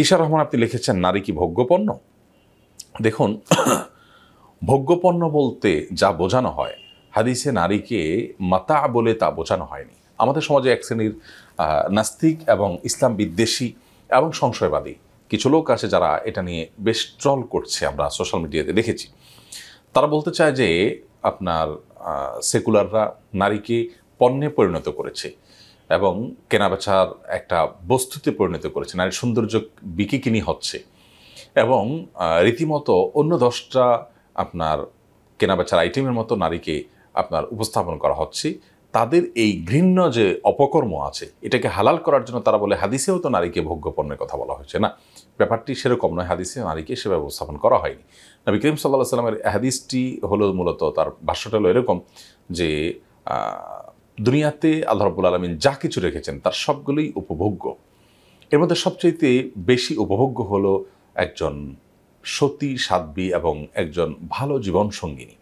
তিশা রহমান আপনি লিখেছেন নারী কি ভোগ্যপণ্য দেখুন ভোগ্যপণ্য বলতে যা বোঝানো হয় হাদিসে নারীকে মাতা বলে তা বোঝানো হয়নি আমাদের সমাজে এক শ্রেণীর নাস্তিক এবং ইসলাম বিদ্বেষী এবং সংশয়বাদী কিছু লোক আছে যারা এটা নিয়ে বেশ ট্রল করছে আমরা সোশ্যাল মিডিয়াতে দেখেছি তারা বলতে চায় যে আপনার সেকুলাররা নারীকে পণ্যে পরিণত করেছে এবং কেনাবেচার একটা বস্তুতে পরিণত করেছে নারীর সৌন্দর্য বিকিকিনি হচ্ছে এবং রীতিমতো অন্য দশটা আপনার কেনাবেচার আইটেমের মতো নারীকে আপনার উপস্থাপন করা হচ্ছে তাদের এই ঘৃণ্য যে অপকর্ম আছে এটাকে হালাল করার জন্য তারা বলে হাদিসেও তো নারীকে ভোগ্যপণ্যের কথা বলা হয়েছে না ব্যাপারটি সেরকম নয় হাদিসে নারীকে সে ব্যবস্থাপন করা হয়নি নবী করিম সাল্লাহ সাল্লামের হাদিসটি হলো মূলত তার ভাষ্যটা হলো এরকম যে দুনিয়াতে আল্লাহ রব্বুল আলমিন যা কিছু রেখেছেন তার সবগুলোই উপভোগ্য এর মধ্যে সবচাইতে বেশি উপভোগ্য হল একজন সতী সাধ্বী এবং একজন ভালো জীবন সঙ্গিনী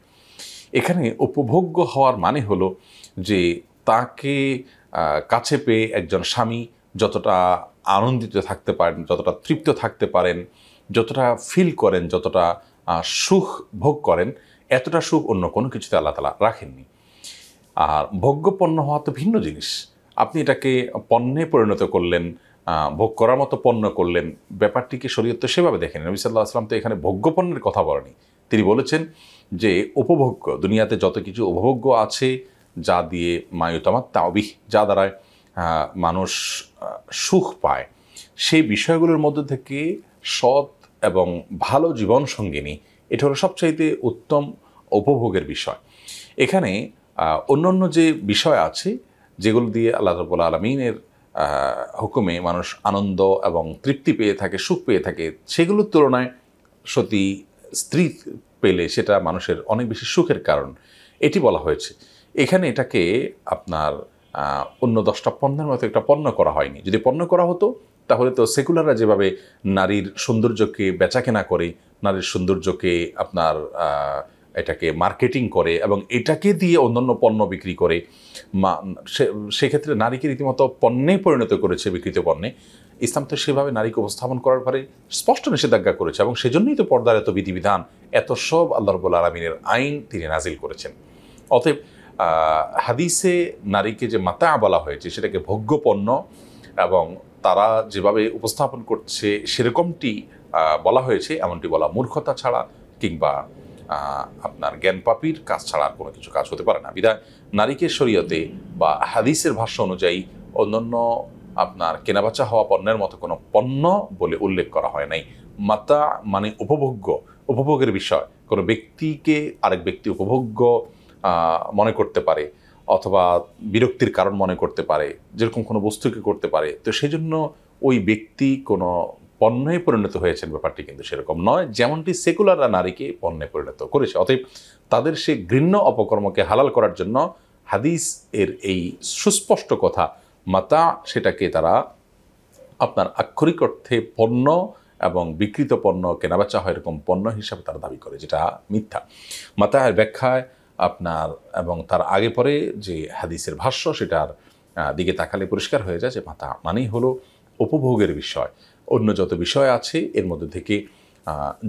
এখানে উপভোগ্য হওয়ার মানে হলো যে তাকে কাছে পেয়ে একজন স্বামী যতটা আনন্দিত থাকতে পারেন যতটা তৃপ্ত থাকতে পারেন যতটা ফিল করেন যতটা সুখ ভোগ করেন এতটা সুখ অন্য কোনো কিছুতে আল্লাহ তালা রাখেননি আর ভোগ্য পণ্য হওয়া তো ভিন্ন জিনিস আপনি এটাকে পণ্যে পরিণত করলেন ভোগ করার মতো পণ্য করলেন ব্যাপারটিকে শরীয়ত সেভাবে দেখেন নবী সাল্লাহ আসলাম তো এখানে ভোগ্য পণ্যের কথা বলেনি তিনি বলেছেন যে উপভোগ্য দুনিয়াতে যত কিছু উপভোগ্য আছে যা দিয়ে মায়ুতমার তাবিহ যা দ্বারা মানুষ সুখ পায় সেই বিষয়গুলোর মধ্যে থেকে সৎ এবং ভালো জীবন সঙ্গিনী এটা হলো সবচাইতে উত্তম উপভোগের বিষয় এখানে অন্য অন্য যে বিষয় আছে যেগুলো দিয়ে আল্লাহ রবুল আলমিনের হুকুমে মানুষ আনন্দ এবং তৃপ্তি পেয়ে থাকে সুখ পেয়ে থাকে সেগুলোর তুলনায় সতী স্ত্রী পেলে সেটা মানুষের অনেক বেশি সুখের কারণ এটি বলা হয়েছে এখানে এটাকে আপনার অন্য দশটা পণ্যের মতো একটা পণ্য করা হয়নি যদি পণ্য করা হতো তাহলে তো সেকুলাররা যেভাবে নারীর সৌন্দর্যকে বেচাকেনা করে নারীর সৌন্দর্যকে আপনার এটাকে মার্কেটিং করে এবং এটাকে দিয়ে অন্যান্য পণ্য বিক্রি করে সেক্ষেত্রে নারীকে রীতিমতো পণ্যে পরিণত করেছে বিকৃত পণ্যে ইসলাম তো সেভাবে নারীকে উপস্থাপন করার পরে স্পষ্ট নিষেধাজ্ঞা করেছে এবং সেজন্যই তো পর্দার এত বিধিবিধান এত সব আল্লাহ রবুল আলমিনের আইন তিনি নাজিল করেছেন অতএব হাদিসে নারীকে যে মাতা বলা হয়েছে সেটাকে ভোগ্য পণ্য এবং তারা যেভাবে উপস্থাপন করছে সেরকমটি বলা হয়েছে এমনটি বলা মূর্খতা ছাড়া কিংবা আপনার পাপির কাজ ছাড়া আর কোনো কিছু কাজ হতে পারে না বিধায় নারীকে শরীয়তে বা হাদিসের ভাষ্য অনুযায়ী অন্যান্য আপনার কেনাবেচা হওয়া পণ্যের মতো কোনো পণ্য বলে উল্লেখ করা হয় নাই মাতা মানে উপভোগ্য উপভোগের বিষয় কোনো ব্যক্তিকে আরেক ব্যক্তি উপভোগ্য মনে করতে পারে অথবা বিরক্তির কারণ মনে করতে পারে যেরকম কোনো বস্তুকে করতে পারে তো সেই জন্য ওই ব্যক্তি কোনো পণ্যে পরিণত হয়েছেন ব্যাপারটি কিন্তু সেরকম নয় যেমনটি সেকুলাররা নারীকে পণ্যে পরিণত করেছে অতএব তাদের সে ঘৃণ্য অপকর্মকে হালাল করার জন্য হাদিস এর এই সুস্পষ্ট কথা মাতা সেটাকে তারা আপনার আক্ষরিক অর্থে পণ্য এবং বিকৃত পণ্য কেনাবেচা হয় এরকম পণ্য হিসাবে তারা দাবি করে যেটা মিথ্যা মাতাহের ব্যাখ্যায় আপনার এবং তার আগে পরে যে হাদিসের ভাষ্য সেটার দিকে তাকালে পরিষ্কার হয়ে যায় যে মাতা মানেই হলো উপভোগের বিষয় অন্য যত বিষয় আছে এর মধ্যে থেকে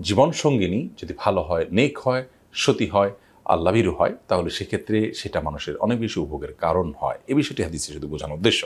জীবন সঙ্গিনী যদি ভালো হয় নেক হয় সতী হয় আল্লাভিরু হয় তাহলে সেক্ষেত্রে সেটা মানুষের অনেক বেশি উপভোগের কারণ হয় এ বিষয়টি হাদিসে শুধু বোঝানোর উদ্দেশ্য